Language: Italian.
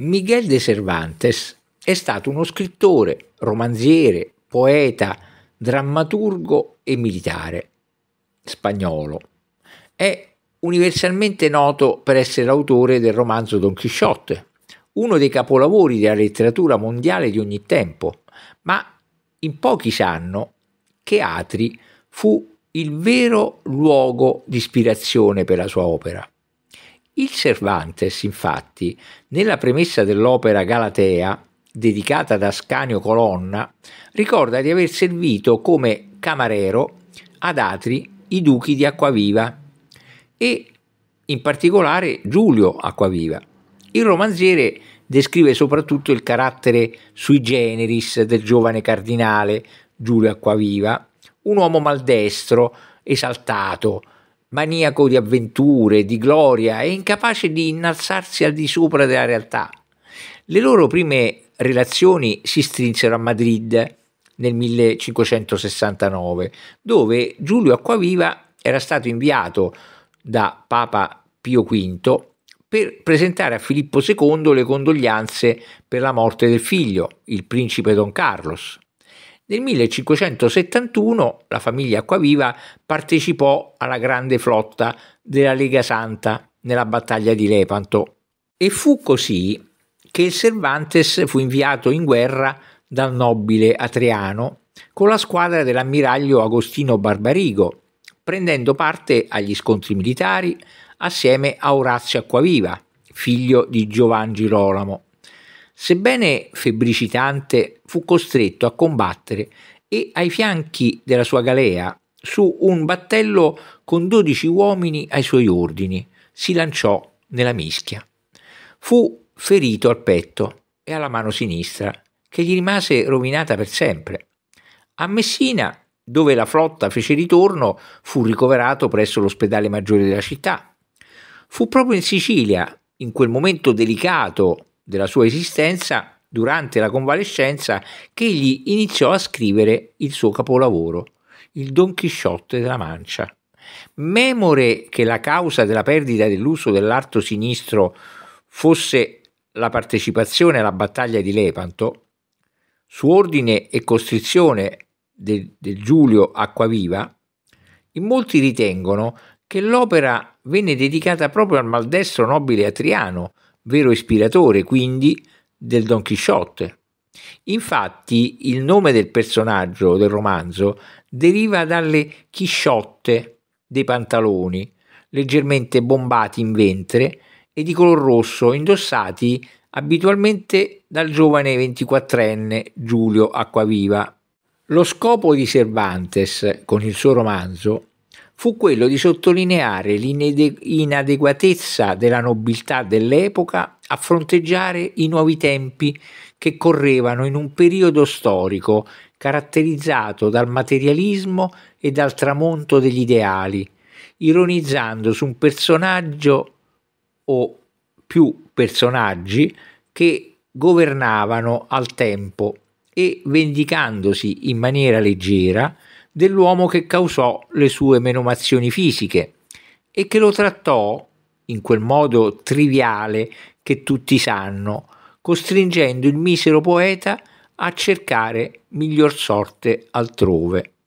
Miguel de Cervantes è stato uno scrittore, romanziere, poeta, drammaturgo e militare spagnolo. È universalmente noto per essere l'autore del romanzo Don Quixote, uno dei capolavori della letteratura mondiale di ogni tempo, ma in pochi sanno che Atri fu il vero luogo di ispirazione per la sua opera. Il Cervantes, infatti, nella premessa dell'opera Galatea, dedicata ad Ascanio Colonna, ricorda di aver servito come camarero ad Atri i duchi di Acquaviva e in particolare Giulio Acquaviva. Il romanziere descrive soprattutto il carattere sui generis del giovane cardinale Giulio Acquaviva, un uomo maldestro, esaltato, maniaco di avventure, di gloria e incapace di innalzarsi al di sopra della realtà. Le loro prime relazioni si strinsero a Madrid nel 1569, dove Giulio Acquaviva era stato inviato da Papa Pio V per presentare a Filippo II le condoglianze per la morte del figlio, il principe Don Carlos. Nel 1571 la famiglia Acquaviva partecipò alla grande flotta della Lega Santa nella battaglia di Lepanto e fu così che il Cervantes fu inviato in guerra dal nobile Atriano con la squadra dell'ammiraglio Agostino Barbarigo, prendendo parte agli scontri militari assieme a Orazio Acquaviva, figlio di Giovan Girolamo. Sebbene febbricitante, fu costretto a combattere e ai fianchi della sua galea, su un battello con dodici uomini ai suoi ordini, si lanciò nella mischia. Fu ferito al petto e alla mano sinistra, che gli rimase rovinata per sempre. A Messina, dove la flotta fece ritorno, fu ricoverato presso l'ospedale maggiore della città. Fu proprio in Sicilia, in quel momento delicato della sua esistenza durante la convalescenza che egli iniziò a scrivere il suo capolavoro, il Don Chisciotte della Mancia. Memore che la causa della perdita dell'uso dell'arto sinistro fosse la partecipazione alla battaglia di Lepanto, su ordine e costrizione del de Giulio Acquaviva, in molti ritengono che l'opera venne dedicata proprio al maldestro nobile Atriano, vero ispiratore quindi del Don Chisciotte. Infatti il nome del personaggio del romanzo deriva dalle chisciotte dei pantaloni, leggermente bombati in ventre e di color rosso, indossati abitualmente dal giovane 24enne Giulio Acquaviva. Lo scopo di Cervantes con il suo romanzo fu quello di sottolineare l'inadeguatezza della nobiltà dell'epoca a fronteggiare i nuovi tempi che correvano in un periodo storico caratterizzato dal materialismo e dal tramonto degli ideali, ironizzando su un personaggio o più personaggi che governavano al tempo e vendicandosi in maniera leggera dell'uomo che causò le sue menomazioni fisiche e che lo trattò in quel modo triviale che tutti sanno, costringendo il misero poeta a cercare miglior sorte altrove.